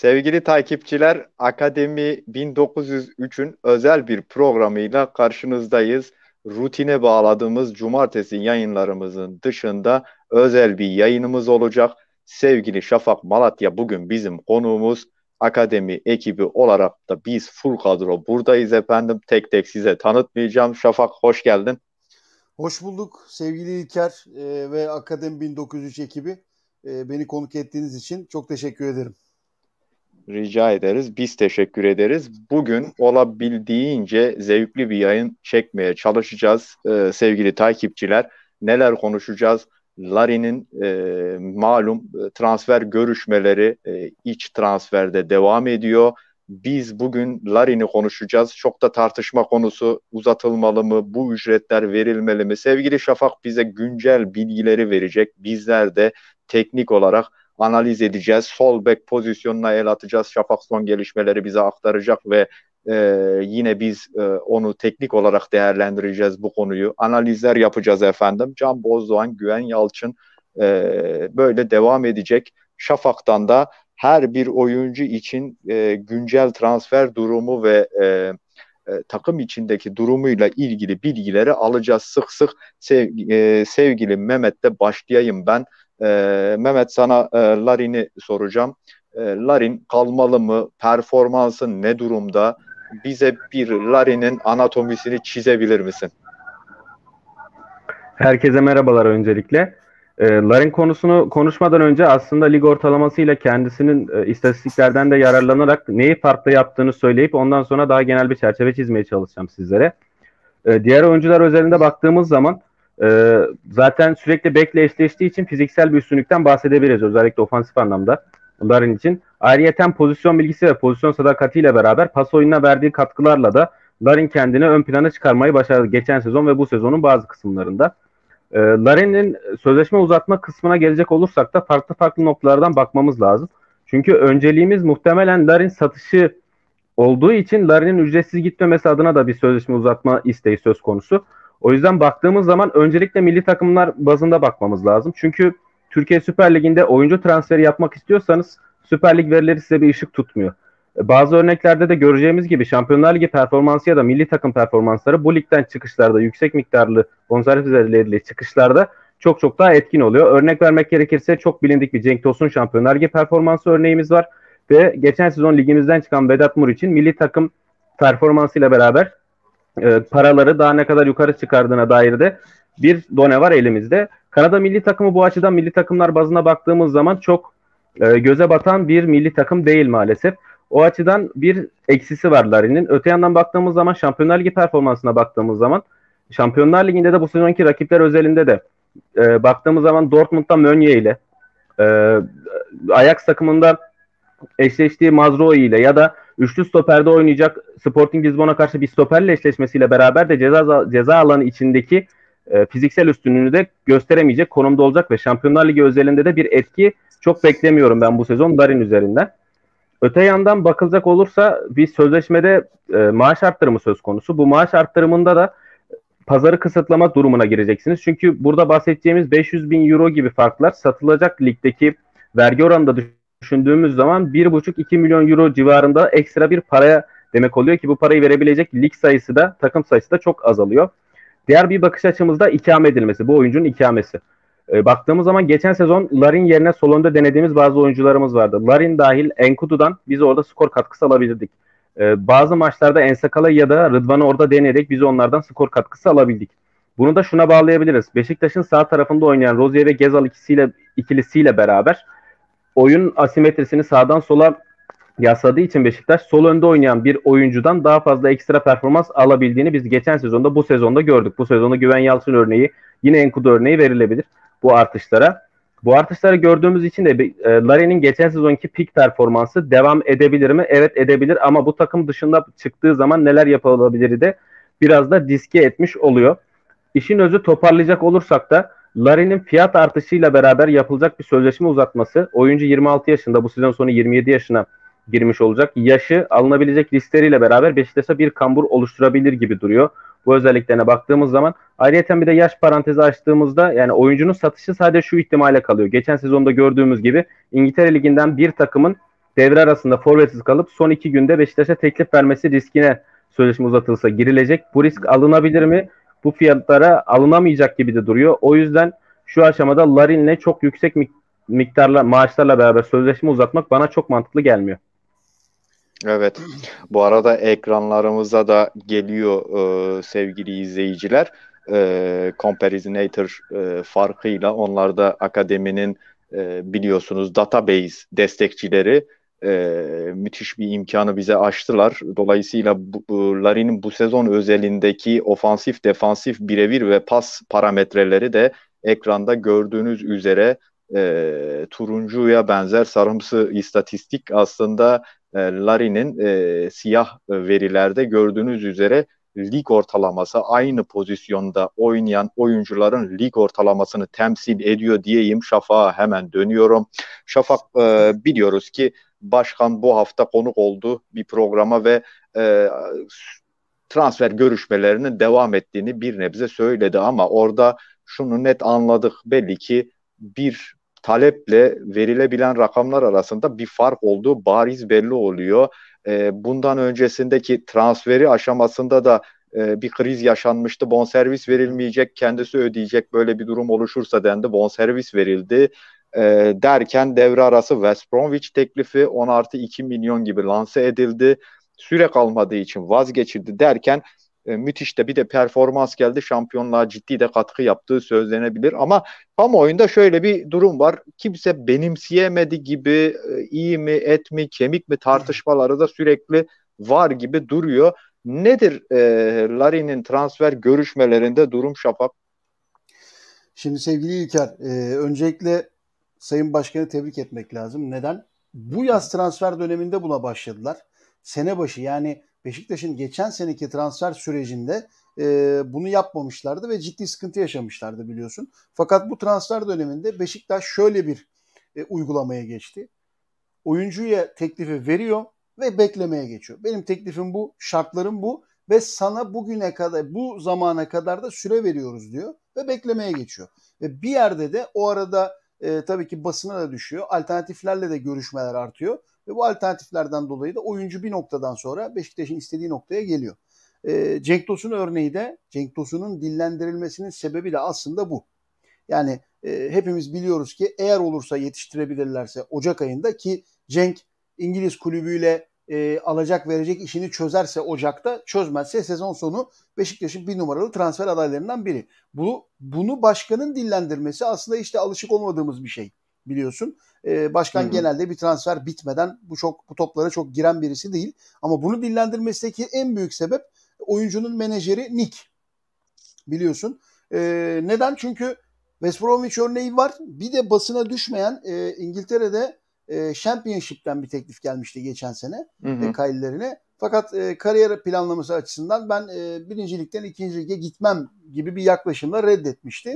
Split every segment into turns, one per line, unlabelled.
Sevgili takipçiler, Akademi 1903'ün özel bir programıyla karşınızdayız. Rutine bağladığımız cumartesi yayınlarımızın dışında özel bir yayınımız olacak. Sevgili Şafak Malatya bugün bizim konuğumuz. Akademi ekibi olarak da biz full kadro buradayız efendim. Tek tek size tanıtmayacağım. Şafak hoş geldin.
Hoş bulduk sevgili İlker e, ve Akademi 1903 ekibi. E, beni konuk ettiğiniz için çok teşekkür ederim.
Rica ederiz. Biz teşekkür ederiz. Bugün olabildiğince zevkli bir yayın çekmeye çalışacağız ee, sevgili takipçiler. Neler konuşacağız? Larin'in e, malum e, transfer görüşmeleri e, iç transferde devam ediyor. Biz bugün Larin'i konuşacağız. Çok da tartışma konusu uzatılmalı mı, bu ücretler verilmeli mi? Sevgili Şafak bize güncel bilgileri verecek. Bizler de teknik olarak analiz edeceğiz. Sol bek pozisyonuna el atacağız. Şafak son gelişmeleri bize aktaracak ve e, yine biz e, onu teknik olarak değerlendireceğiz bu konuyu. Analizler yapacağız efendim. Can Bozdoğan, Güven Yalçın e, böyle devam edecek. Şafak'tan da her bir oyuncu için e, güncel transfer durumu ve e, e, takım içindeki durumuyla ilgili bilgileri alacağız sık sık. Sev, e, sevgili Mehmet'le başlayayım ben. E, Mehmet sana e, Larin'i soracağım. E, Larin kalmalı mı? Performansı ne durumda? Bize bir Larin'in anatomisini çizebilir misin?
Herkese merhabalar öncelikle. E, Larin konusunu konuşmadan önce aslında lig ortalamasıyla kendisinin e, istatistiklerden de yararlanarak neyi farklı yaptığını söyleyip ondan sonra daha genel bir çerçeve çizmeye çalışacağım sizlere. E, diğer oyuncular özelinde baktığımız zaman e, zaten sürekli bekle eşleştiği için fiziksel bir üstünlükten bahsedebiliriz özellikle ofansif anlamda. Larin için. Ayrıyeten pozisyon bilgisi ve pozisyon sadakatiyle beraber pas oyununa verdiği katkılarla da Larin kendini ön plana çıkarmayı başardı geçen sezon ve bu sezonun bazı kısımlarında. E, Larin'in sözleşme uzatma kısmına gelecek olursak da farklı farklı noktalardan bakmamız lazım. Çünkü önceliğimiz muhtemelen Larin satışı olduğu için Larin'in ücretsiz gitmemesi adına da bir sözleşme uzatma isteği söz konusu. O yüzden baktığımız zaman öncelikle milli takımlar bazında bakmamız lazım. Çünkü Türkiye Süper Ligi'nde oyuncu transferi yapmak istiyorsanız Süper Lig verileri size bir ışık tutmuyor. E, bazı örneklerde de göreceğimiz gibi Şampiyonlar Ligi performansı ya da milli takım performansları bu ligden çıkışlarda yüksek miktarlı bonservis üzerleriyle çıkışlarda çok çok daha etkin oluyor. Örnek vermek gerekirse çok bilindik bir Cenk Tosun Şampiyonlar Ligi performansı örneğimiz var. Ve geçen sezon ligimizden çıkan Vedat Mur için milli takım performansıyla beraber e, paraları daha ne kadar yukarı çıkardığına dair de bir done var elimizde. Kanada milli takımı bu açıdan milli takımlar bazına baktığımız zaman çok e, göze batan bir milli takım değil maalesef. O açıdan bir eksisi var Larin'in. Öte yandan baktığımız zaman Şampiyonlar Ligi performansına baktığımız zaman Şampiyonlar Ligi'nde de bu sezonki rakipler özelinde de e, baktığımız zaman Dortmund'da Mönye ile e, Ajax takımında eşleştiği Mazroi ile ya da Üçlü stoperde oynayacak Sporting Lisbon'a karşı bir stoperle eşleşmesiyle beraber de ceza ceza alanı içindeki e, fiziksel üstünlüğünü de gösteremeyecek konumda olacak ve Şampiyonlar Ligi özelinde de bir etki çok beklemiyorum ben bu sezon Darin üzerinden. Öte yandan bakılacak olursa bir sözleşmede e, maaş arttırımı söz konusu. Bu maaş arttırımında da pazarı kısıtlama durumuna gireceksiniz. çünkü burada bahsedeceğimiz 500 bin euro gibi farklar satılacak ligdeki vergi oranında düşündüğümüz zaman 1,5-2 milyon euro civarında ekstra bir paraya demek oluyor ki bu parayı verebilecek lig sayısı da takım sayısı da çok azalıyor. Diğer bir bakış açımızda ikame edilmesi. Bu oyuncunun ikamesi. E, baktığımız zaman geçen sezon Larin yerine Solon'da denediğimiz bazı oyuncularımız vardı. Larin dahil Enkudu'dan biz orada skor katkısı alabilirdik. E, ee, bazı maçlarda Ensakala ya da Rıdvan'ı orada deneyerek biz onlardan skor katkısı alabildik. Bunu da şuna bağlayabiliriz. Beşiktaş'ın sağ tarafında oynayan Rozier ve Gezal ikisiyle, ikilisiyle beraber oyun asimetrisini sağdan sola yasladığı için Beşiktaş sol önde oynayan bir oyuncudan daha fazla ekstra performans alabildiğini biz geçen sezonda bu sezonda gördük. Bu sezonda Güven Yalçın örneği yine Enkudu örneği verilebilir bu artışlara. Bu artışları gördüğümüz için de e, Larin'in geçen sezonki pik performansı devam edebilir mi? Evet edebilir ama bu takım dışında çıktığı zaman neler yapılabilir de biraz da diske etmiş oluyor. İşin özü toparlayacak olursak da Larin'in fiyat artışıyla beraber yapılacak bir sözleşme uzatması. Oyuncu 26 yaşında bu sezon sonu 27 yaşına girmiş olacak. Yaşı alınabilecek listeriyle beraber Beşiktaş'a bir kambur oluşturabilir gibi duruyor. Bu özelliklerine baktığımız zaman ayrıca bir de yaş parantezi açtığımızda yani oyuncunun satışı sadece şu ihtimale kalıyor. Geçen sezonda gördüğümüz gibi İngiltere Ligi'nden bir takımın devre arasında forvetsiz kalıp son iki günde Beşiktaş'a teklif vermesi riskine sözleşme uzatılsa girilecek. Bu risk alınabilir mi? bu fiyatlara alınamayacak gibi de duruyor. O yüzden şu aşamada Larin'le çok yüksek miktarla maaşlarla beraber sözleşme uzatmak bana çok mantıklı gelmiyor.
Evet. Bu arada ekranlarımıza da geliyor e, sevgili izleyiciler. E, Comparisinator e, farkıyla onlar da akademinin e, biliyorsunuz database destekçileri e, müthiş bir imkanı bize açtılar. Dolayısıyla bu, Larin'in bu sezon özelindeki ofansif, defansif, birebir ve pas parametreleri de ekranda gördüğünüz üzere e, turuncuya benzer sarımsı istatistik aslında e, Larin'in e, siyah verilerde gördüğünüz üzere lig ortalaması aynı pozisyonda oynayan oyuncuların lig ortalamasını temsil ediyor diyeyim. Şafak'a hemen dönüyorum. Şafak e, biliyoruz ki başkan bu hafta konuk oldu bir programa ve e, transfer görüşmelerinin devam ettiğini bir nebze söyledi ama orada şunu net anladık belli ki bir taleple verilebilen rakamlar arasında bir fark olduğu bariz belli oluyor. E, bundan öncesindeki transferi aşamasında da e, bir kriz yaşanmıştı. Bonservis verilmeyecek, kendisi ödeyecek böyle bir durum oluşursa dendi. Bonservis verildi. E, derken devre arası West Bromwich teklifi 10 artı 2 milyon gibi lanse edildi. Süre kalmadığı için vazgeçildi derken e, müthiş de bir de performans geldi. Şampiyonluğa ciddi de katkı yaptığı sözlenebilir. Ama kamuoyunda şöyle bir durum var. Kimse benimseyemedi gibi e, iyi mi et mi kemik mi tartışmaları da sürekli var gibi duruyor. Nedir e, Larin'in transfer görüşmelerinde durum Şafak?
Şimdi sevgili İlker, e, öncelikle Sayın Başkan'ı tebrik etmek lazım. Neden? Bu yaz transfer döneminde buna başladılar. Sene başı yani Beşiktaş'ın geçen seneki transfer sürecinde e, bunu yapmamışlardı ve ciddi sıkıntı yaşamışlardı biliyorsun. Fakat bu transfer döneminde Beşiktaş şöyle bir e, uygulamaya geçti. Oyuncuya teklifi veriyor ve beklemeye geçiyor. Benim teklifim bu, şartlarım bu ve sana bugüne kadar bu zamana kadar da süre veriyoruz diyor ve beklemeye geçiyor. Ve bir yerde de o arada e, tabii ki basına da düşüyor. Alternatiflerle de görüşmeler artıyor. Ve bu alternatiflerden dolayı da oyuncu bir noktadan sonra Beşiktaş'ın istediği noktaya geliyor. E, Cenk Tosun örneği de Cenk Tosun'un dillendirilmesinin sebebi de aslında bu. Yani e, hepimiz biliyoruz ki eğer olursa yetiştirebilirlerse Ocak ayında ki Cenk İngiliz kulübüyle e, alacak verecek işini çözerse Ocak'ta çözmezse sezon sonu Beşiktaş'ın bir numaralı transfer adaylarından biri. Bu, bunu başkanın dillendirmesi aslında işte alışık olmadığımız bir şey biliyorsun. E, başkan Hı-hı. genelde bir transfer bitmeden bu çok bu toplara çok giren birisi değil. Ama bunu dillendirmesindeki en büyük sebep oyuncunun menajeri Nick. Biliyorsun. E, neden? Çünkü West Bromwich örneği var. Bir de basına düşmeyen e, İngiltere'de e, Championship'ten bir teklif gelmişti geçen sene hı hı. E, Kylie'lerine. Fakat e, kariyer planlaması açısından ben e, birincilikten ikinci lige gitmem gibi bir yaklaşımla reddetmişti.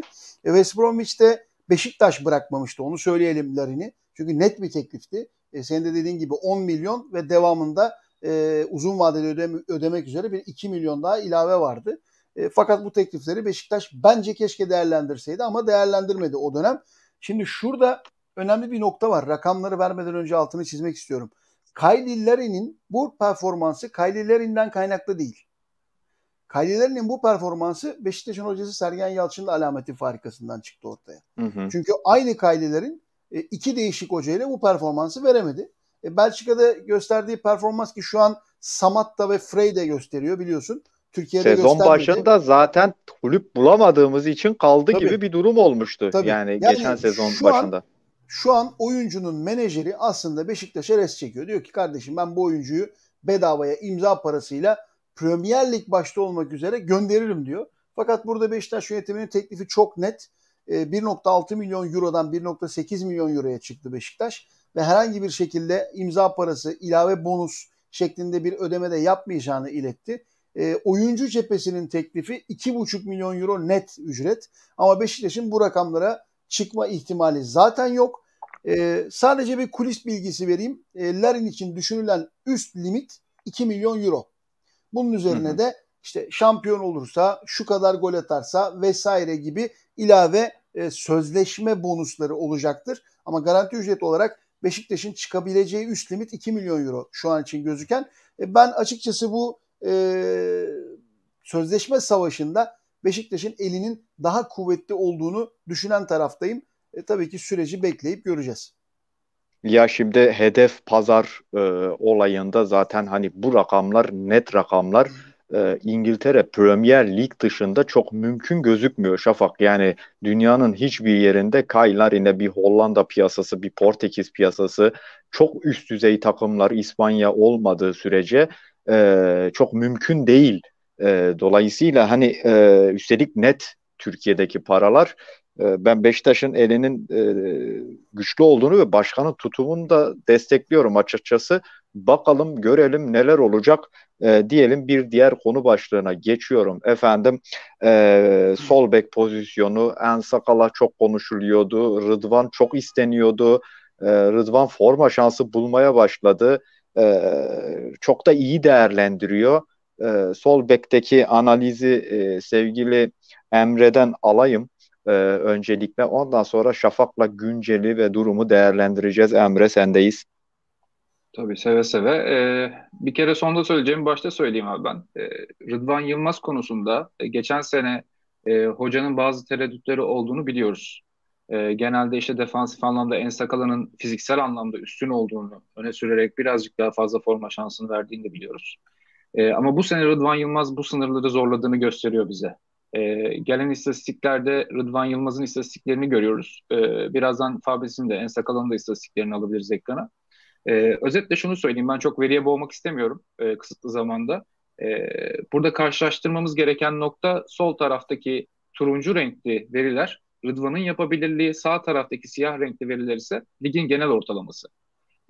E, West Bromwich de Beşiktaş bırakmamıştı onu söyleyelim Larin'i. Çünkü net bir teklifti. E, senin de dediğin gibi 10 milyon ve devamında e, uzun vadeli ödeme, ödemek üzere bir 2 milyon daha ilave vardı. E, fakat bu teklifleri Beşiktaş bence keşke değerlendirseydi ama değerlendirmedi o dönem. Şimdi şurada önemli bir nokta var. Rakamları vermeden önce altını çizmek istiyorum. Kylie Larry'nin bu performansı Kylie Larry'nden kaynaklı değil. Kylie Larry'nin bu performansı Beşiktaş'ın hocası Sergen Yalçın'ın alameti farikasından çıktı ortaya. Hı hı. Çünkü aynı Kylie Larry'in e, iki değişik hocayla bu performansı veremedi. E, Belçika'da gösterdiği performans ki şu an Samatta ve Frey de gösteriyor biliyorsun. Türkiye'de Sezon göstermedi. başında
zaten kulüp bulamadığımız için kaldı Tabii. gibi bir durum olmuştu. Tabii. Yani, yani geçen sezon şu başında. An
şu an oyuncunun menajeri aslında Beşiktaş'a res çekiyor. Diyor ki kardeşim ben bu oyuncuyu bedavaya imza parasıyla Premier Lig başta olmak üzere gönderirim diyor. Fakat burada Beşiktaş yönetiminin teklifi çok net. 1.6 ee, milyon eurodan 1.8 milyon euroya çıktı Beşiktaş ve herhangi bir şekilde imza parası, ilave bonus şeklinde bir ödeme de yapmayacağını iletti. E, oyuncu cephesinin teklifi 2,5 milyon euro net ücret ama Beşiktaş'ın bu rakamlara çıkma ihtimali zaten yok. E, sadece bir kulis bilgisi vereyim. E, Larin için düşünülen üst limit 2 milyon euro. Bunun üzerine de işte şampiyon olursa, şu kadar gol atarsa vesaire gibi ilave e, sözleşme bonusları olacaktır. Ama garanti ücret olarak Beşiktaş'ın çıkabileceği üst limit 2 milyon euro şu an için gözüken. E, ben açıkçası bu e, sözleşme savaşında Beşiktaş'ın elinin daha kuvvetli olduğunu düşünen taraftayım. E, tabii ki süreci bekleyip göreceğiz.
Ya şimdi hedef pazar e, olayında zaten hani bu rakamlar net rakamlar e, İngiltere Premier Lig dışında çok mümkün gözükmüyor Şafak. Yani dünyanın hiçbir yerinde Kaylar bir Hollanda piyasası, bir Portekiz piyasası çok üst düzey takımlar İspanya olmadığı sürece e, çok mümkün değil. E, dolayısıyla hani e, üstelik net Türkiye'deki paralar ee, ben Beşiktaş'ın elinin e, güçlü olduğunu ve başkanın tutumunu da destekliyorum açıkçası. Bakalım görelim neler olacak e, diyelim bir diğer konu başlığına geçiyorum efendim. E, sol bek pozisyonu En Ensakala çok konuşuluyordu. Rıdvan çok isteniyordu. Rıdvan forma şansı bulmaya başladı. çok da iyi değerlendiriyor. sol bekteki analizi sevgili Emre'den alayım e, öncelikle. Ondan sonra Şafak'la günceli ve durumu değerlendireceğiz. Emre sendeyiz. Tabii seve seve.
Ee, bir kere sonda söyleyeceğim, başta söyleyeyim abi ben. Ee, Rıdvan Yılmaz konusunda e, geçen sene e, hocanın bazı tereddütleri olduğunu biliyoruz. E, genelde işte defansif anlamda Ensakala'nın fiziksel anlamda üstün olduğunu öne sürerek birazcık daha fazla forma şansını verdiğini de biliyoruz. E, ama bu sene Rıdvan Yılmaz bu sınırları zorladığını gösteriyor bize. E, gelen istatistiklerde Rıdvan Yılmaz'ın istatistiklerini görüyoruz. E, birazdan Fabrice'in de Ensakal'ın da istatistiklerini alabiliriz ekrana. E, özetle şunu söyleyeyim, ben çok veriye boğmak istemiyorum e, kısıtlı zamanda. E, burada karşılaştırmamız gereken nokta sol taraftaki turuncu renkli veriler, Rıdvan'ın yapabilirliği, sağ taraftaki siyah renkli veriler ise ligin genel ortalaması.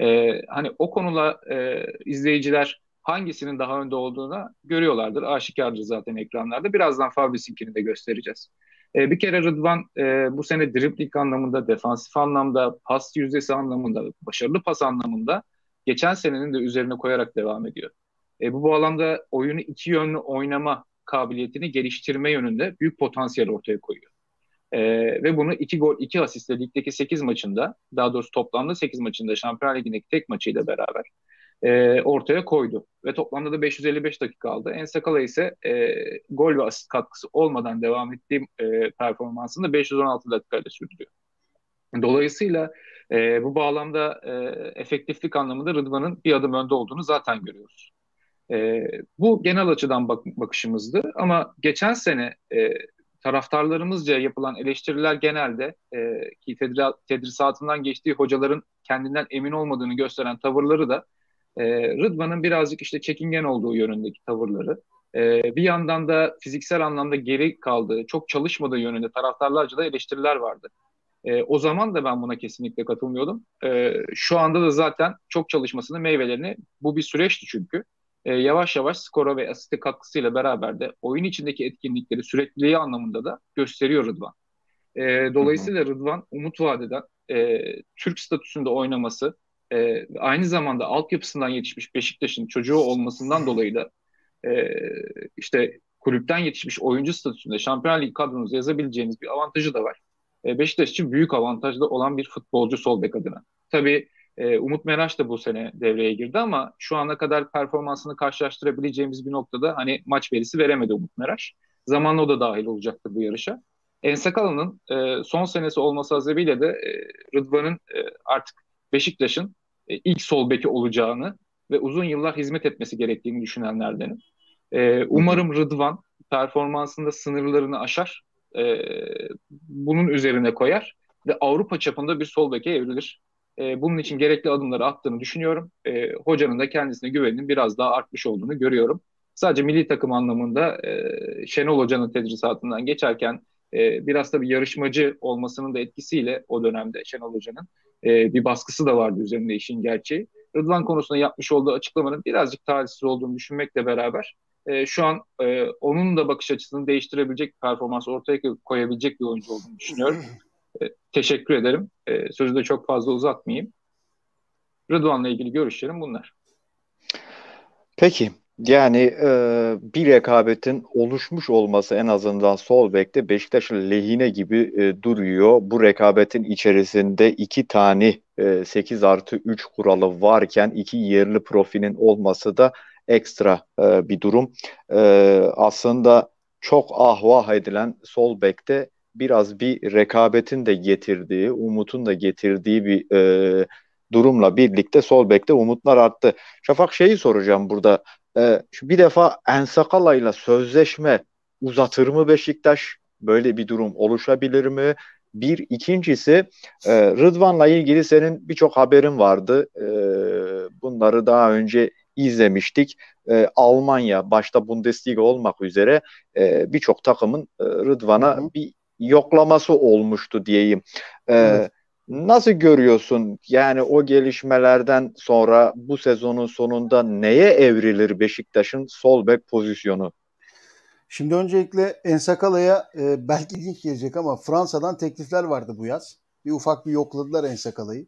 E, hani o konula e, izleyiciler hangisinin daha önde olduğunu görüyorlardır. Aşikardır zaten ekranlarda. Birazdan Fabrice'inkini de göstereceğiz. E, bir kere Rıdvan e, bu sene dripling anlamında, defansif anlamda, pas yüzdesi anlamında, başarılı pas anlamında geçen senenin de üzerine koyarak devam ediyor. E, bu alanda oyunu iki yönlü oynama kabiliyetini geliştirme yönünde büyük potansiyel ortaya koyuyor. E, ve bunu iki gol, iki asistle ligdeki sekiz maçında, daha doğrusu toplamda sekiz maçında Şampiyonlar Ligi'ndeki tek maçıyla beraber e, ortaya koydu. Ve toplamda da 555 dakika aldı. Ensakala ise e, gol ve asist katkısı olmadan devam ettiği e, performansını 516 dakikayla sürdürüyor. Dolayısıyla e, bu bağlamda e, efektiflik anlamında Rıdvan'ın bir adım önde olduğunu zaten görüyoruz. E, bu genel açıdan bak- bakışımızdı ama geçen sene e, taraftarlarımızca yapılan eleştiriler genelde e, ki tedrisatından geçtiği hocaların kendinden emin olmadığını gösteren tavırları da e, Rıdvan'ın birazcık işte çekingen olduğu yönündeki tavırları e, bir yandan da fiziksel anlamda geri kaldığı, çok çalışmadığı yönünde taraftarlarca da eleştiriler vardı. E, o zaman da ben buna kesinlikle katılmıyordum. E, şu anda da zaten çok çalışmasının meyvelerini, bu bir süreçti çünkü. E, yavaş yavaş skora ve asiste katkısıyla beraber de oyun içindeki etkinlikleri sürekliliği anlamında da gösteriyor Rıdvan. E, dolayısıyla Rıdvan umut vadeden e, Türk statüsünde oynaması, e, aynı zamanda altyapısından yetişmiş Beşiktaş'ın çocuğu olmasından dolayı da e, işte kulüpten yetişmiş oyuncu statüsünde Şampiyonlar Ligi kadronuza yazabileceğiniz bir avantajı da var. E, Beşiktaş için büyük avantajlı olan bir futbolcu sol bek adına. Tabii e, Umut Meraş da bu sene devreye girdi ama şu ana kadar performansını karşılaştırabileceğimiz bir noktada hani maç verisi veremedi Umut Meraş. Zamanla o da dahil olacaktı bu yarışa. Ensakalı'nın e, son senesi olması hasebiyle de e, Rıdvan'ın e, artık Beşiktaş'ın e, ilk sol beki olacağını ve uzun yıllar hizmet etmesi gerektiğini düşünenlerdenim. E, umarım Rıdvan performansında sınırlarını aşar, e, bunun üzerine koyar ve Avrupa çapında bir sol beke evrilir. E, bunun için gerekli adımları attığını düşünüyorum. E, hocanın da kendisine güveninin biraz daha artmış olduğunu görüyorum. Sadece milli takım anlamında e, Şenol Hoca'nın tedrisatından geçerken e, biraz bir yarışmacı olmasının da etkisiyle o dönemde Şenol Hoca'nın e, bir baskısı da vardı üzerinde işin gerçeği. Rıdvan konusunda yapmış olduğu açıklamanın birazcık talihsiz olduğunu düşünmekle beraber e, şu an e, onun da bakış açısını değiştirebilecek performans ortaya koyabilecek bir oyuncu olduğunu düşünüyorum. E, teşekkür ederim. E, sözü de çok fazla uzatmayayım. Rıdvan'la ilgili görüşlerim bunlar.
Peki. Yani e, bir rekabetin oluşmuş olması en azından sol bekte Beşiktaş lehine gibi e, duruyor. Bu rekabetin içerisinde iki tane e, 8 artı 3 kuralı varken iki yerli profilin olması da ekstra e, bir durum. E, aslında çok ahva edilen sol bekte biraz bir rekabetin de getirdiği, umutun da getirdiği bir e, durumla birlikte sol bekte umutlar arttı. Şafak şeyi soracağım burada. E, şu bir defa Ensakala ile sözleşme uzatır mı Beşiktaş? Böyle bir durum oluşabilir mi? Bir ikincisi e, Rıdvan'la ilgili senin birçok haberin vardı. E, bunları daha önce izlemiştik. E, Almanya başta Bundesliga olmak üzere e, birçok takımın e, Rıdvan'a bir yoklaması olmuştu diyeyim. E, Hı. Nasıl görüyorsun yani o gelişmelerden sonra bu sezonun sonunda neye evrilir Beşiktaş'ın sol bek pozisyonu? Şimdi öncelikle
Ensakala'ya e, belki ilginç gelecek ama Fransa'dan teklifler vardı bu yaz. Bir ufak bir yokladılar Ensakala'yı.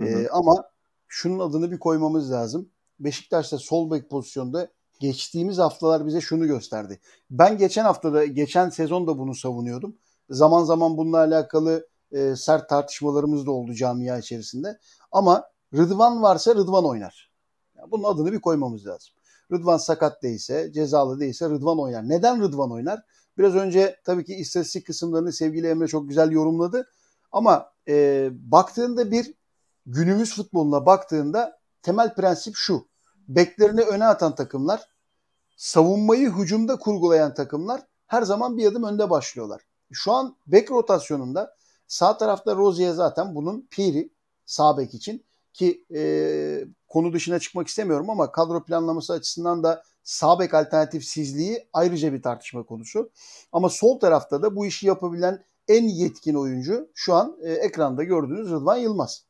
E, ama şunun adını bir koymamız lazım. Beşiktaş'ta sol bek pozisyonda geçtiğimiz haftalar bize şunu gösterdi. Ben geçen haftada, geçen sezonda bunu savunuyordum. Zaman zaman bununla alakalı e, sert tartışmalarımız da oldu camia içerisinde. Ama Rıdvan varsa Rıdvan oynar. Yani bunun adını bir koymamız lazım. Rıdvan sakat değilse, cezalı değilse Rıdvan oynar. Neden Rıdvan oynar? Biraz önce tabii ki istatistik kısımlarını sevgili Emre çok güzel yorumladı. Ama e, baktığında bir günümüz futboluna baktığında temel prensip şu. Beklerini öne atan takımlar, savunmayı hücumda kurgulayan takımlar her zaman bir adım önde başlıyorlar. Şu an bek rotasyonunda Sağ tarafta Rozier zaten bunun piri sağ bek için ki e, konu dışına çıkmak istemiyorum ama kadro planlaması açısından da sağ bek alternatifsizliği ayrıca bir tartışma konusu. Ama sol tarafta da bu işi yapabilen en yetkin oyuncu şu an e, ekranda gördüğünüz Rıdvan Yılmaz.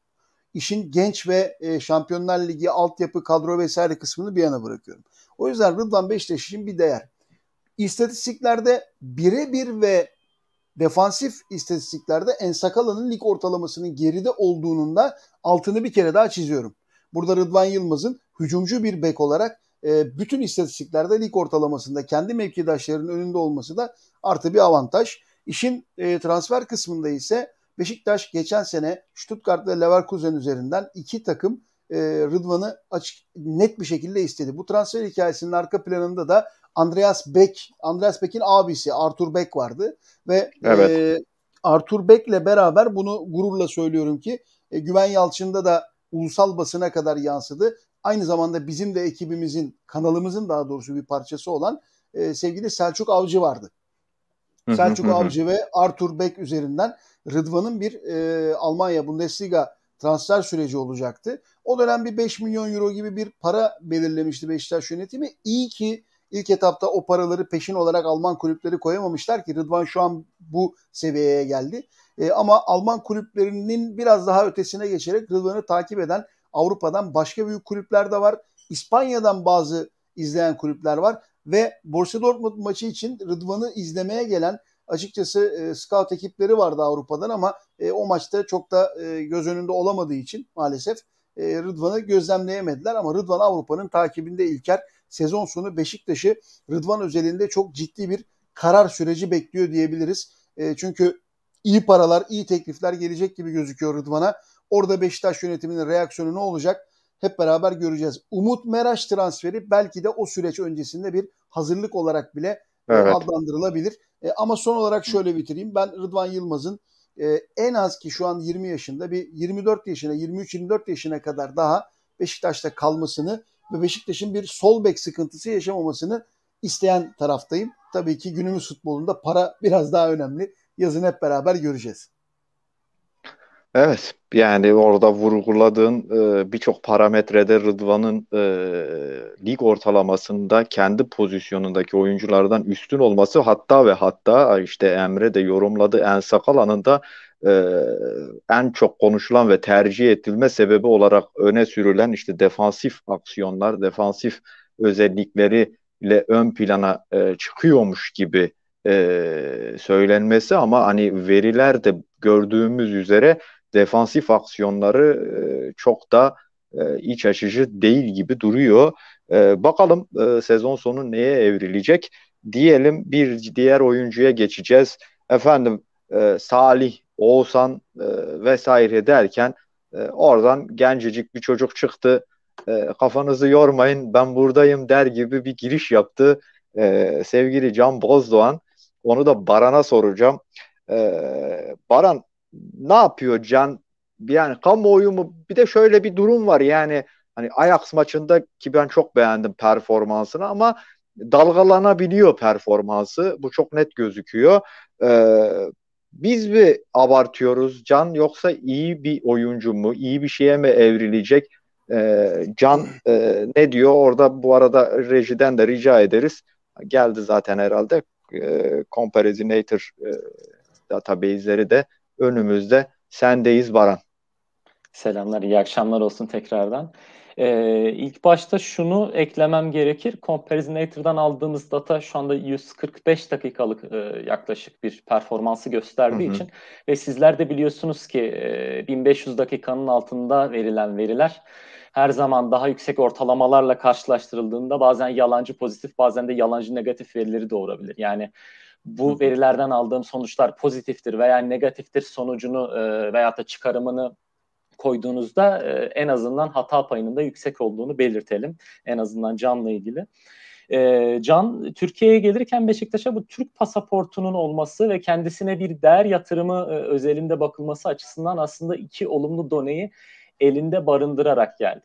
İşin genç ve e, Şampiyonlar Ligi altyapı kadro vesaire kısmını bir yana bırakıyorum. O yüzden Rıdvan Beşiktaş için bir değer. İstatistiklerde birebir ve defansif istatistiklerde Ensakala'nın lig ortalamasının geride olduğunun da altını bir kere daha çiziyorum. Burada Rıdvan Yılmaz'ın hücumcu bir bek olarak e, bütün istatistiklerde lig ortalamasında kendi mevkidaşlarının önünde olması da artı bir avantaj. İşin e, transfer kısmında ise Beşiktaş geçen sene Stuttgart ve Leverkusen üzerinden iki takım e, Rıdvan'ı açık net bir şekilde istedi. Bu transfer hikayesinin arka planında da Andreas Beck, Andreas Beck'in abisi Arthur Beck vardı ve evet. e, Arthur Beck'le beraber bunu gururla söylüyorum ki e, Güven Yalçın'da da ulusal basına kadar yansıdı. Aynı zamanda bizim de ekibimizin, kanalımızın daha doğrusu bir parçası olan e, sevgili Selçuk Avcı vardı. Selçuk Avcı ve Arthur Beck üzerinden Rıdvan'ın bir e, Almanya Bundesliga transfer süreci olacaktı. O dönem bir 5 milyon euro gibi bir para belirlemişti Beşiktaş yönetimi. İyi ki İlk etapta o paraları peşin olarak Alman kulüpleri koyamamışlar ki Rıdvan şu an bu seviyeye geldi. E, ama Alman kulüplerinin biraz daha ötesine geçerek Rıdvan'ı takip eden Avrupa'dan başka büyük kulüpler de var. İspanya'dan bazı izleyen kulüpler var ve Borussia Dortmund maçı için Rıdvan'ı izlemeye gelen açıkçası e, scout ekipleri vardı Avrupa'dan ama e, o maçta çok da e, göz önünde olamadığı için maalesef e, Rıdvan'ı gözlemleyemediler ama Rıdvan Avrupa'nın takibinde İlker sezon sonu Beşiktaş'ı Rıdvan özelinde çok ciddi bir karar süreci bekliyor diyebiliriz. E, çünkü iyi paralar, iyi teklifler gelecek gibi gözüküyor Rıdvan'a. Orada Beşiktaş yönetiminin reaksiyonu ne olacak? Hep beraber göreceğiz. Umut Meraş transferi belki de o süreç öncesinde bir hazırlık olarak bile e, evet. adlandırılabilir. E, ama son olarak şöyle bitireyim. Ben Rıdvan Yılmaz'ın e, en az ki şu an 20 yaşında bir 24 yaşına 23-24 yaşına kadar daha Beşiktaş'ta kalmasını ve Beşiktaş'ın bir sol bek sıkıntısı yaşamamasını isteyen taraftayım. Tabii ki günümüz futbolunda para biraz daha önemli. Yazın hep beraber göreceğiz.
Evet yani orada vurguladığın e, birçok parametrede Rıdvan'ın e, lig ortalamasında kendi pozisyonundaki oyunculardan üstün olması hatta ve hatta işte Emre de yorumladı En Sakalan'ın da e, en çok konuşulan ve tercih edilme sebebi olarak öne sürülen işte defansif aksiyonlar, defansif özellikleri ile ön plana e, çıkıyormuş gibi e, söylenmesi ama hani veriler de gördüğümüz üzere defansif aksiyonları e, çok da e, iç açıcı değil gibi duruyor. E, bakalım e, sezon sonu neye evrilecek diyelim bir diğer oyuncuya geçeceğiz. Efendim e, Salih, Oğuzhan e, vesaire derken e, oradan gencecik bir çocuk çıktı. E, kafanızı yormayın ben buradayım der gibi bir giriş yaptı e, sevgili Can Bozdoğan. Onu da Baran'a soracağım. E, Baran ne yapıyor Can? Yani kamuoyu mu? Bir de şöyle bir durum var yani hani Ajax maçında ki ben çok beğendim performansını ama dalgalanabiliyor performansı. Bu çok net gözüküyor. Ee, biz mi abartıyoruz Can yoksa iyi bir oyuncu mu, iyi bir şeye mi evrilecek? E, Can e, ne diyor? Orada bu arada rejiden de rica ederiz. Geldi zaten herhalde. E, ee, Comparisinator e, database'leri de önümüzde. Sendeyiz Baran.
Selamlar, iyi akşamlar olsun tekrardan. Ee, ilk başta şunu eklemem gerekir. Comparisinator'dan aldığımız data şu anda 145 dakikalık e, yaklaşık bir performansı gösterdiği hı hı. için ve sizler de biliyorsunuz ki e, 1500 dakikanın altında verilen veriler her zaman daha yüksek ortalamalarla karşılaştırıldığında bazen yalancı pozitif bazen de yalancı negatif verileri doğurabilir. Yani bu verilerden aldığım sonuçlar pozitiftir veya negatiftir sonucunu e, veya da çıkarımını koyduğunuzda e, en azından hata payının da yüksek olduğunu belirtelim. En azından Can'la ilgili. E, Can Türkiye'ye gelirken Beşiktaş'a bu Türk pasaportunun olması ve kendisine bir değer yatırımı e, özelinde bakılması açısından aslında iki olumlu doneyi elinde barındırarak geldi.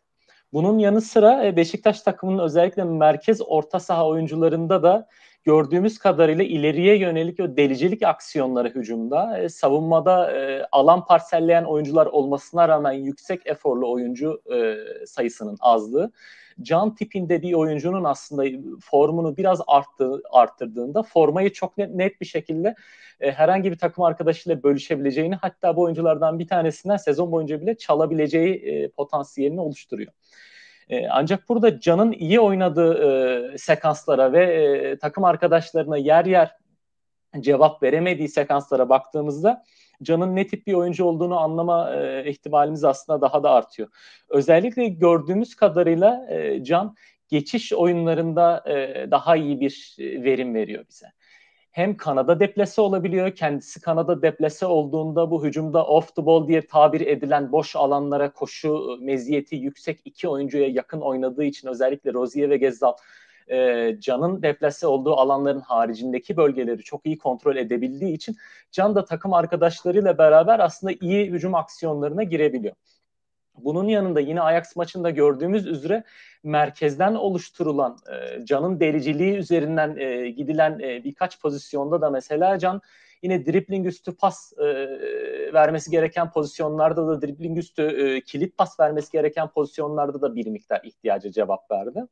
Bunun yanı sıra e, Beşiktaş takımının özellikle merkez orta saha oyuncularında da gördüğümüz kadarıyla ileriye yönelik o delicilik aksiyonları hücumda, e, savunmada e, alan parselleyen oyuncular olmasına rağmen yüksek eforlu oyuncu e, sayısının azlığı, can tipinde bir oyuncunun aslında formunu biraz arttı, arttırdığında formayı çok net, net bir şekilde e, herhangi bir takım arkadaşıyla bölüşebileceğini hatta bu oyunculardan bir tanesinden sezon boyunca bile çalabileceği e, potansiyelini oluşturuyor. E, ancak burada Can'ın iyi oynadığı e, sekanslara ve e, takım arkadaşlarına yer yer cevap veremediği sekanslara baktığımızda Can'ın ne tip bir oyuncu olduğunu anlama e, ihtimalimiz aslında daha da artıyor. Özellikle gördüğümüz kadarıyla e, Can geçiş oyunlarında e, daha iyi bir e, verim veriyor bize hem Kanada deplese olabiliyor. Kendisi Kanada deplese olduğunda bu hücumda off the ball diye tabir edilen boş alanlara koşu e, meziyeti yüksek iki oyuncuya yakın oynadığı için özellikle Rozier ve Gezdal e, Can'ın deplase olduğu alanların haricindeki bölgeleri çok iyi kontrol edebildiği için Can da takım arkadaşlarıyla beraber aslında iyi hücum aksiyonlarına girebiliyor. Bunun yanında yine Ajax maçında gördüğümüz üzere merkezden oluşturulan e, Can'ın deliciliği üzerinden e, gidilen e, birkaç pozisyonda da mesela Can yine dribling üstü pas e, vermesi gereken pozisyonlarda da dribling üstü e, kilit pas vermesi gereken pozisyonlarda da bir miktar ihtiyacı cevap verdi.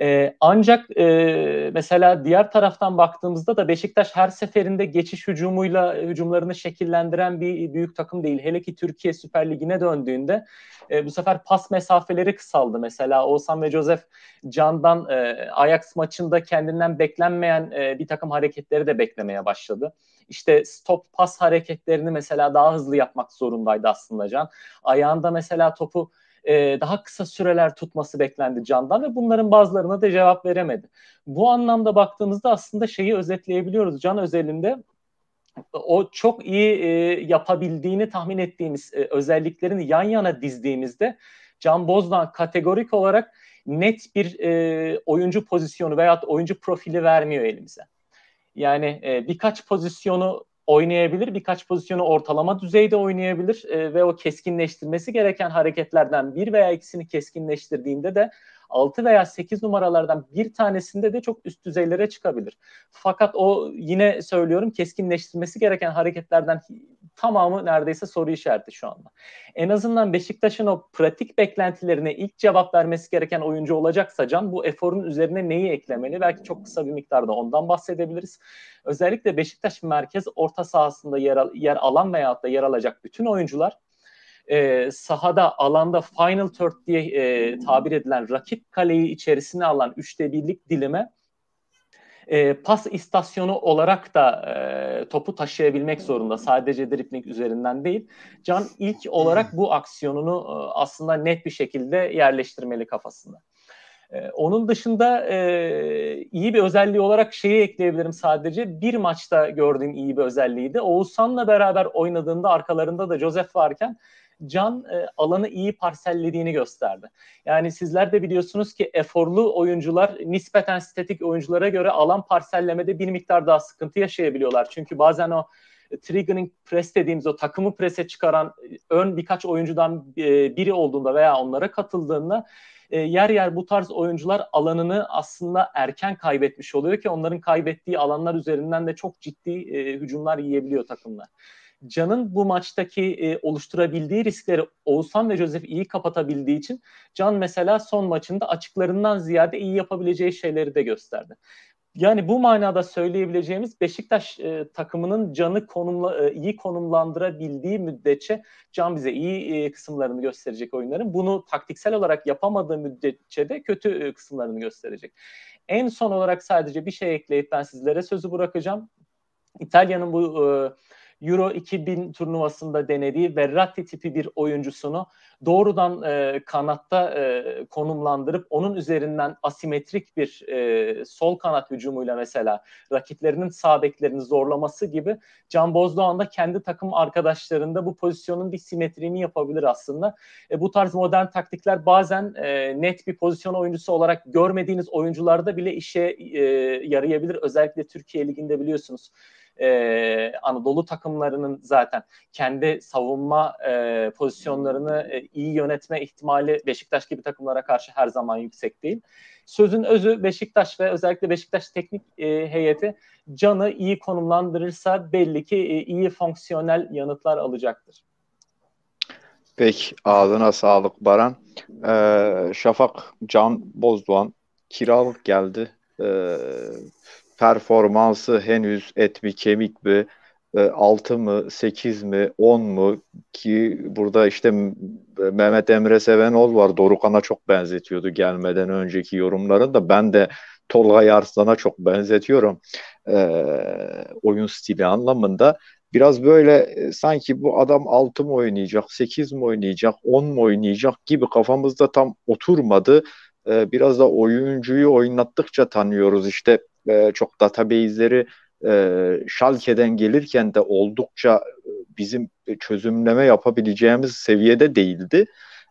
E, ancak e, mesela diğer taraftan baktığımızda da Beşiktaş her seferinde geçiş hücumuyla hücumlarını şekillendiren bir büyük takım değil. Hele ki Türkiye Süper Ligi'ne döndüğünde e, bu sefer pas mesafeleri kısaldı. Mesela Oğuzhan ve Josef Can'dan e, Ajax maçında kendinden beklenmeyen e, bir takım hareketleri de beklemeye başladı. İşte stop pas hareketlerini mesela daha hızlı yapmak zorundaydı aslında Can. Ayağında mesela topu e, daha kısa süreler tutması beklendi Can'dan ve bunların bazılarına da cevap veremedi. Bu anlamda baktığımızda aslında şeyi özetleyebiliyoruz. Can özelinde o çok iyi e, yapabildiğini tahmin ettiğimiz e, özelliklerini yan yana dizdiğimizde Can Bozdan kategorik olarak net bir e, oyuncu pozisyonu veya oyuncu profili vermiyor elimize. Yani e, birkaç pozisyonu oynayabilir. Birkaç pozisyonu ortalama düzeyde oynayabilir e, ve o keskinleştirmesi gereken hareketlerden bir veya ikisini keskinleştirdiğinde de 6 veya 8 numaralardan bir tanesinde de çok üst düzeylere çıkabilir. Fakat o yine söylüyorum keskinleştirmesi gereken hareketlerden tamamı neredeyse soru işareti şu anda. En azından Beşiktaş'ın o pratik beklentilerine ilk cevap vermesi gereken oyuncu olacaksa Can bu eforun üzerine neyi eklemeli? Belki çok kısa bir miktarda ondan bahsedebiliriz. Özellikle Beşiktaş merkez orta sahasında yer, al- yer alan veyahut da yer alacak bütün oyuncular e, sahada alanda Final Third diye e, tabir edilen rakip kaleyi içerisine alan üçte birlik dilime e, pas istasyonu olarak da e, topu taşıyabilmek zorunda. Sadece dripling üzerinden değil. Can ilk olarak bu aksiyonunu e, aslında net bir şekilde yerleştirmeli kafasında. E, onun dışında e, iyi bir özelliği olarak şeyi ekleyebilirim sadece. Bir maçta gördüğüm iyi bir özelliğiydi. Oğuzhan'la beraber oynadığında arkalarında da Joseph varken Can e, alanı iyi parsellediğini gösterdi. Yani sizler de biliyorsunuz ki eforlu oyuncular nispeten statik oyunculara göre alan parsellemede bir miktar daha sıkıntı yaşayabiliyorlar. Çünkü bazen o triggering press dediğimiz o takımı prese çıkaran e, ön birkaç oyuncudan e, biri olduğunda veya onlara katıldığında e, yer yer bu tarz oyuncular alanını aslında erken kaybetmiş oluyor ki onların kaybettiği alanlar üzerinden de çok ciddi hücumlar yiyebiliyor takımlar. Can'ın bu maçtaki e, oluşturabildiği riskleri Oğuzhan ve Josef iyi kapatabildiği için Can mesela son maçında açıklarından ziyade iyi yapabileceği şeyleri de gösterdi. Yani bu manada söyleyebileceğimiz Beşiktaş e, takımının canı konumla, e, iyi konumlandırabildiği müddetçe can bize iyi e, kısımlarını gösterecek oyunların. Bunu taktiksel olarak yapamadığı müddetçe de kötü e, kısımlarını gösterecek. En son olarak sadece bir şey ekleyip ben sizlere sözü bırakacağım. İtalya'nın bu e, Euro 2000 turnuvasında denediği Verratti tipi bir oyuncusunu doğrudan e, kanatta e, konumlandırıp onun üzerinden asimetrik bir e, sol kanat hücumuyla mesela rakiplerinin sağ beklerini zorlaması gibi Can Bozdoğan da kendi takım arkadaşlarında bu pozisyonun bir simetriğini yapabilir aslında. E, bu tarz modern taktikler bazen e, net bir pozisyon oyuncusu olarak görmediğiniz oyuncularda bile işe e, yarayabilir. Özellikle Türkiye Ligi'nde biliyorsunuz e, Anadolu takımlarının zaten kendi savunma e, pozisyonlarını e, iyi yönetme ihtimali Beşiktaş gibi takımlara karşı her zaman yüksek değil. Sözün özü Beşiktaş ve özellikle Beşiktaş teknik e, heyeti canı iyi konumlandırırsa belli ki e, iyi fonksiyonel yanıtlar alacaktır.
Peki ağzına sağlık Baran. Ee, Şafak Can Bozdoğan kiralık geldi. Ee, performansı henüz et mi kemik mi 6 e, mı 8 mi 10 mu ki burada işte Mehmet Emre Sevenol var Dorukan'a çok benzetiyordu gelmeden önceki yorumlarında ben de Tolga Yarslan'a çok benzetiyorum e, oyun stili anlamında biraz böyle e, sanki bu adam 6 mı oynayacak 8 mi oynayacak 10 mu oynayacak gibi kafamızda tam oturmadı e, biraz da oyuncuyu oynattıkça tanıyoruz işte e, çok database'leri e, Schalke'den gelirken de oldukça e, bizim çözümleme yapabileceğimiz seviyede değildi.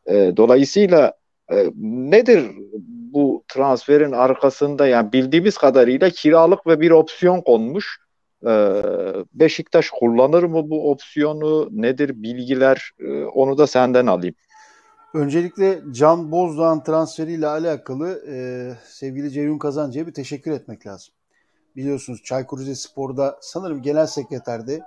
E, dolayısıyla e, nedir bu transferin arkasında yani bildiğimiz kadarıyla kiralık ve bir opsiyon konmuş. E, Beşiktaş kullanır mı bu opsiyonu? Nedir bilgiler? E, onu da senden alayım.
Öncelikle Can Bozdağ'ın transferiyle alakalı e, sevgili Ceyhun Kazancı'ya bir teşekkür etmek lazım. Biliyorsunuz Çaykur Rizespor'da sanırım genel sekreterdi.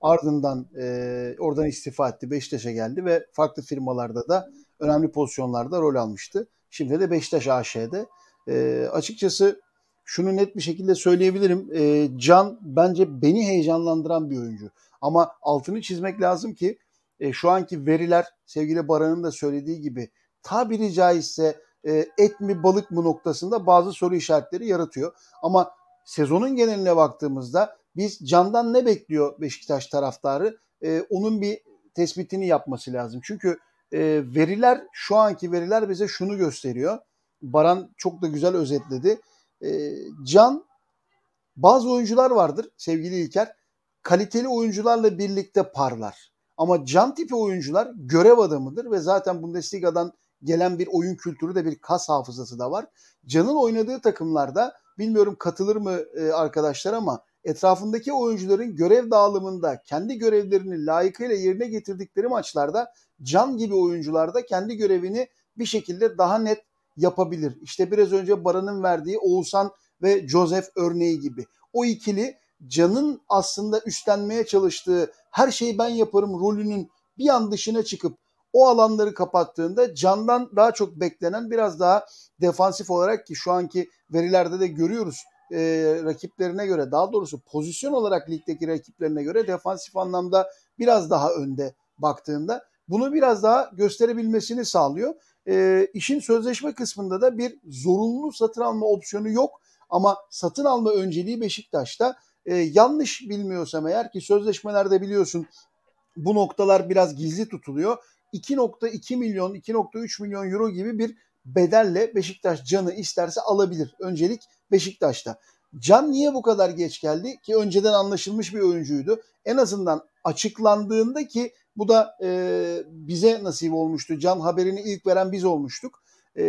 Ardından e, oradan istifa etti. Beşiktaş'a geldi ve farklı firmalarda da önemli pozisyonlarda rol almıştı. Şimdi de Beşiktaş AŞ'de. E, açıkçası şunu net bir şekilde söyleyebilirim. E, Can bence beni heyecanlandıran bir oyuncu. Ama altını çizmek lazım ki e, şu anki veriler sevgili Baran'ın da söylediği gibi tabiri caizse e, et mi balık mı noktasında bazı soru işaretleri yaratıyor. Ama sezonun geneline baktığımızda biz candan ne bekliyor Beşiktaş taraftarı? E, onun bir tespitini yapması lazım. Çünkü e, veriler şu anki veriler bize şunu gösteriyor. Baran çok da güzel özetledi. E, can bazı oyuncular vardır sevgili İlker. Kaliteli oyuncularla birlikte parlar. Ama cam tipi oyuncular görev adamıdır ve zaten Bundesliga'dan gelen bir oyun kültürü de bir kas hafızası da var. Can'ın oynadığı takımlarda bilmiyorum katılır mı e, arkadaşlar ama etrafındaki oyuncuların görev dağılımında kendi görevlerini layıkıyla yerine getirdikleri maçlarda Can gibi oyuncularda kendi görevini bir şekilde daha net yapabilir. İşte biraz önce Baran'ın verdiği Oğuzhan ve Joseph örneği gibi. O ikili Can'ın aslında üstlenmeye çalıştığı her şeyi ben yaparım rolünün bir an dışına çıkıp o alanları kapattığında Can'dan daha çok beklenen biraz daha defansif olarak ki şu anki verilerde de görüyoruz e, rakiplerine göre daha doğrusu pozisyon olarak ligdeki rakiplerine göre defansif anlamda biraz daha önde baktığında bunu biraz daha gösterebilmesini sağlıyor. E, işin sözleşme kısmında da bir zorunlu satın alma opsiyonu yok ama satın alma önceliği Beşiktaş'ta. E, yanlış bilmiyorsam eğer ki sözleşmelerde biliyorsun bu noktalar biraz gizli tutuluyor. 2.2 milyon, 2.3 milyon euro gibi bir bedelle Beşiktaş Can'ı isterse alabilir. Öncelik Beşiktaş'ta. Can niye bu kadar geç geldi ki önceden anlaşılmış bir oyuncuydu. En azından açıklandığında ki bu da e, bize nasip olmuştu. Can haberini ilk veren biz olmuştuk. E,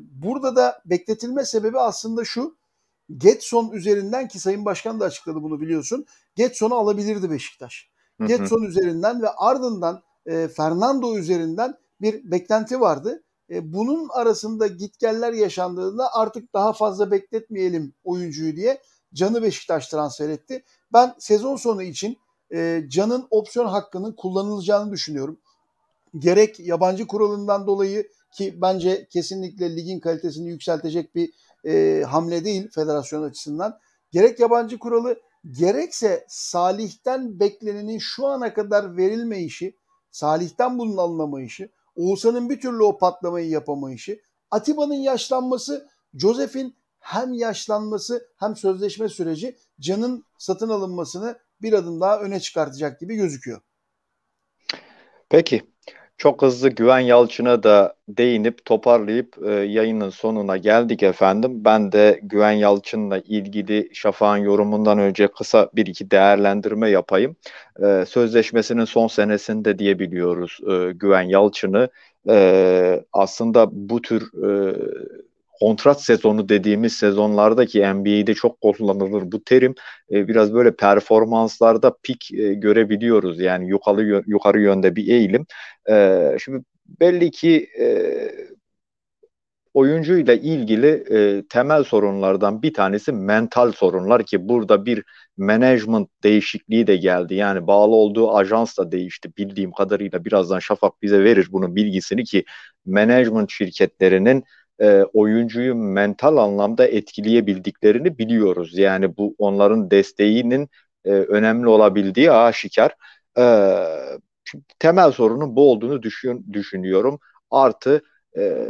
burada da bekletilme sebebi aslında şu. Getson üzerinden ki Sayın Başkan da açıkladı bunu biliyorsun. Getson'u alabilirdi Beşiktaş. Getson üzerinden ve ardından e, Fernando üzerinden bir beklenti vardı. E, bunun arasında gitgeller yaşandığında artık daha fazla bekletmeyelim oyuncuyu diye Can'ı Beşiktaş transfer etti. Ben sezon sonu için e, Can'ın opsiyon hakkının kullanılacağını düşünüyorum. Gerek yabancı kuralından dolayı ki bence kesinlikle ligin kalitesini yükseltecek bir e, hamle değil federasyon açısından. Gerek yabancı kuralı gerekse Salih'ten beklenenin şu ana kadar verilmeyişi, Salih'ten bunun alınamayışı, Oğuzhan'ın bir türlü o patlamayı yapamayışı, Atiba'nın yaşlanması, joseph'in hem yaşlanması hem sözleşme süreci Can'ın satın alınmasını bir adım daha öne çıkartacak gibi gözüküyor.
Peki çok hızlı Güven Yalçın'a da değinip toparlayıp e, yayının sonuna geldik efendim. Ben de Güven Yalçın'la ilgili Şafak'ın yorumundan önce kısa bir iki değerlendirme yapayım. E, sözleşmesinin son senesinde diyebiliyoruz e, Güven Yalçın'ı. E, aslında bu tür e, kontrat sezonu dediğimiz sezonlardaki NBA'de çok kullanılır bu terim. E, biraz böyle performanslarda pik e, görebiliyoruz. Yani yukarı yukarı yönde bir eğilim. E, şimdi belli ki e, oyuncuyla ilgili e, temel sorunlardan bir tanesi mental sorunlar ki burada bir management değişikliği de geldi. Yani bağlı olduğu ajans da değişti bildiğim kadarıyla. Birazdan Şafak bize verir bunun bilgisini ki management şirketlerinin e, oyuncuyu mental anlamda etkileyebildiklerini biliyoruz. Yani bu onların desteğinin e, önemli olabildiği aşikar. E, temel sorunun bu olduğunu düşün, düşünüyorum. Artı e,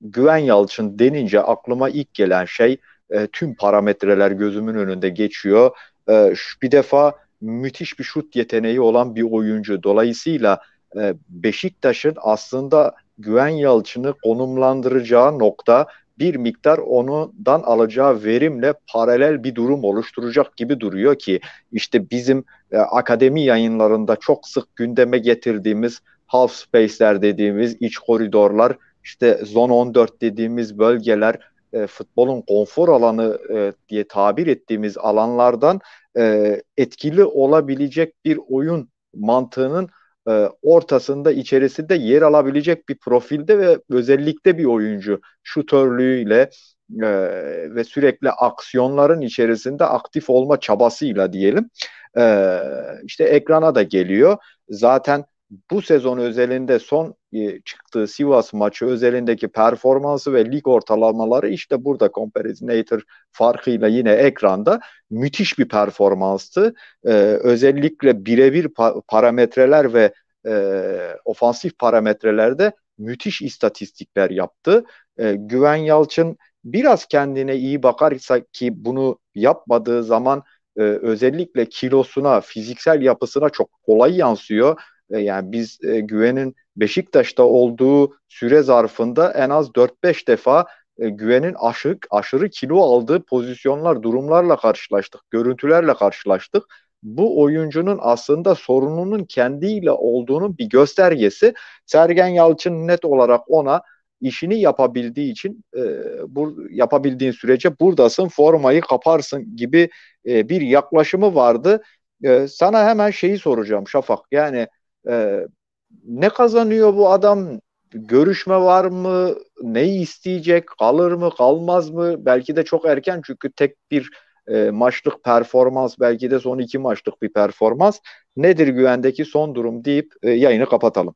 Güven Yalçın denince aklıma ilk gelen şey e, tüm parametreler gözümün önünde geçiyor. E, bir defa müthiş bir şut yeteneği olan bir oyuncu. Dolayısıyla e, Beşiktaş'ın aslında Güven Yalçın'ı konumlandıracağı nokta bir miktar onundan alacağı verimle paralel bir durum oluşturacak gibi duruyor ki işte bizim e, akademi yayınlarında çok sık gündeme getirdiğimiz half space'ler dediğimiz iç koridorlar işte zone 14 dediğimiz bölgeler e, futbolun konfor alanı e, diye tabir ettiğimiz alanlardan e, etkili olabilecek bir oyun mantığının e, ortasında içerisinde yer alabilecek bir profilde ve özellikle bir oyuncu şutörlüğüyle e, ve sürekli aksiyonların içerisinde aktif olma çabasıyla diyelim e, işte ekrana da geliyor. Zaten bu sezon özelinde son e, çıktığı Sivas maçı özelindeki performansı ve lig ortalamaları işte burada Comparinator farkıyla yine ekranda müthiş bir performanstı. E, özellikle birebir pa- parametreler ve e, ofansif parametrelerde müthiş istatistikler yaptı. E, Güven Yalçın biraz kendine iyi bakarsa ki bunu yapmadığı zaman e, özellikle kilosuna, fiziksel yapısına çok kolay yansıyor. E, yani biz e, Güven'in Beşiktaş'ta olduğu süre zarfında en az 4-5 defa e, Güven'in aşık, aşırı kilo aldığı pozisyonlar, durumlarla karşılaştık, görüntülerle karşılaştık. Bu oyuncunun aslında sorununun kendiyle olduğunu bir göstergesi. Sergen Yalçın net olarak ona işini yapabildiği için e, bu yapabildiğin sürece buradasın, formayı kaparsın gibi e, bir yaklaşımı vardı. E, sana hemen şeyi soracağım Şafak. Yani e, ne kazanıyor bu adam? Görüşme var mı? Neyi isteyecek? Kalır mı? Kalmaz mı? Belki de çok erken çünkü tek bir e, maçlık performans belki de son iki maçlık bir performans. Nedir güvendeki son durum deyip e, yayını kapatalım.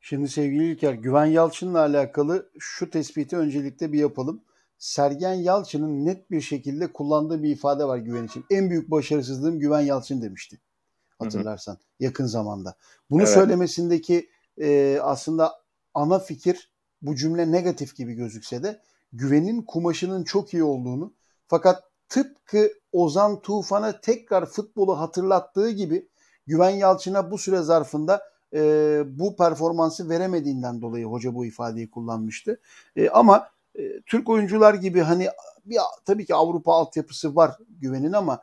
Şimdi sevgili İlker, Güven Yalçın'la alakalı şu tespiti öncelikle bir yapalım. Sergen Yalçın'ın net bir şekilde kullandığı bir ifade var Güven için. En büyük başarısızlığım Güven Yalçın demişti hatırlarsan hı hı. yakın zamanda. Bunu evet. söylemesindeki e, aslında ana fikir bu cümle negatif gibi gözükse de güvenin kumaşının çok iyi olduğunu fakat tıpkı Ozan Tufan'a tekrar futbolu hatırlattığı gibi Güven Yalçın'a bu süre zarfında e, bu performansı veremediğinden dolayı hoca bu ifadeyi kullanmıştı. E, ama e, Türk oyuncular gibi hani bir tabii ki Avrupa altyapısı var Güven'in ama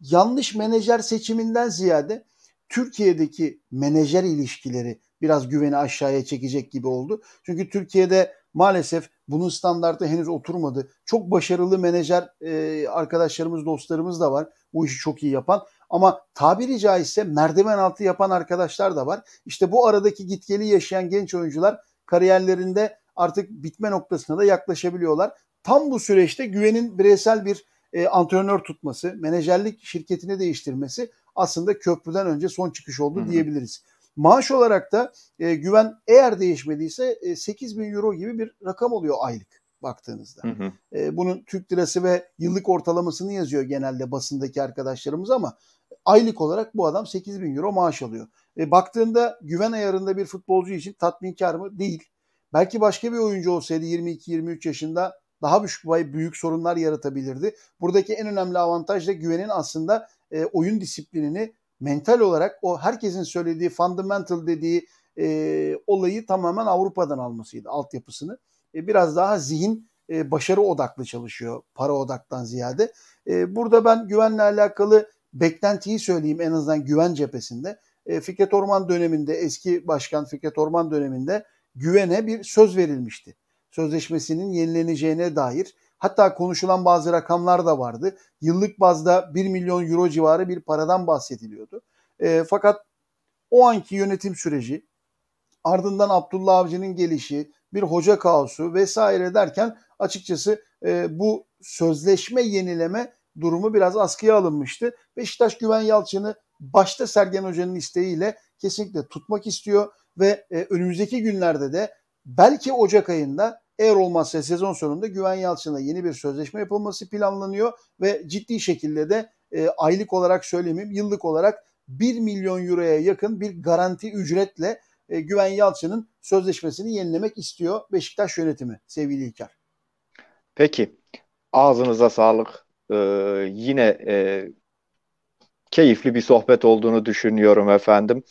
yanlış menajer seçiminden ziyade Türkiye'deki menajer ilişkileri biraz güveni aşağıya çekecek gibi oldu. Çünkü Türkiye'de maalesef bunun standartı henüz oturmadı. Çok başarılı menajer e, arkadaşlarımız, dostlarımız da var. Bu işi çok iyi yapan ama tabiri caizse merdiven altı yapan arkadaşlar da var. İşte bu aradaki gitgeli yaşayan genç oyuncular kariyerlerinde artık bitme noktasına da yaklaşabiliyorlar. Tam bu süreçte güvenin bireysel bir e, antrenör tutması, menajerlik şirketini değiştirmesi aslında köprüden önce son çıkış oldu Hı-hı. diyebiliriz. Maaş olarak da e, güven eğer değişmediyse e, 8 bin euro gibi bir rakam oluyor aylık baktığınızda. Hı hı. E, bunun Türk lirası ve yıllık ortalamasını yazıyor genelde basındaki arkadaşlarımız ama aylık olarak bu adam 8 bin euro maaş alıyor. E, baktığında güven ayarında bir futbolcu için tatminkar mı? Değil. Belki başka bir oyuncu olsaydı 22-23 yaşında daha büyük büyük sorunlar yaratabilirdi. Buradaki en önemli avantaj da güvenin aslında e, oyun disiplinini mental olarak o herkesin söylediği fundamental dediği e, olayı tamamen Avrupa'dan almasıydı altyapısını. E, biraz daha zihin e, başarı odaklı çalışıyor para odaktan ziyade. E, burada ben güvenle alakalı beklentiyi söyleyeyim en azından güven cephesinde. E, Fikret Orman döneminde eski başkan Fikret Orman döneminde güvene bir söz verilmişti sözleşmesinin yenileneceğine dair hatta konuşulan bazı rakamlar da vardı. Yıllık bazda 1 milyon euro civarı bir paradan bahsediliyordu. E, fakat o anki yönetim süreci ardından Abdullah Avcı'nın gelişi, bir hoca kaosu vesaire derken açıkçası e, bu sözleşme yenileme durumu biraz askıya alınmıştı. Beşiktaş Güven Yalçın'ı başta Sergen Hoca'nın isteğiyle kesinlikle tutmak istiyor ve e, önümüzdeki günlerde de belki Ocak ayında eğer olmazsa sezon sonunda Güven Yalçın'la yeni bir sözleşme yapılması planlanıyor ve ciddi şekilde de e, aylık olarak söylemeyeyim yıllık olarak 1 milyon euroya yakın bir garanti ücretle e, Güven Yalçın'ın sözleşmesini yenilemek istiyor Beşiktaş yönetimi sevgili İlker.
Peki ağzınıza sağlık. Ee, yine e, keyifli bir sohbet olduğunu düşünüyorum efendim.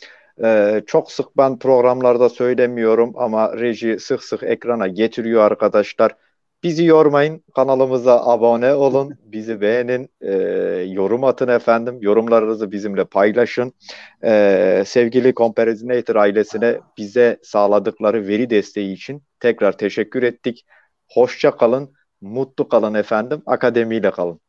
Ee, çok sık ben programlarda söylemiyorum ama reji sık sık ekrana getiriyor arkadaşlar. Bizi yormayın, kanalımıza abone olun, bizi beğenin, e, yorum atın efendim, yorumlarınızı bizimle paylaşın. E, sevgili Comparison ailesine bize sağladıkları veri desteği için tekrar teşekkür ettik. Hoşça kalın, mutlu kalın efendim, akademiyle kalın.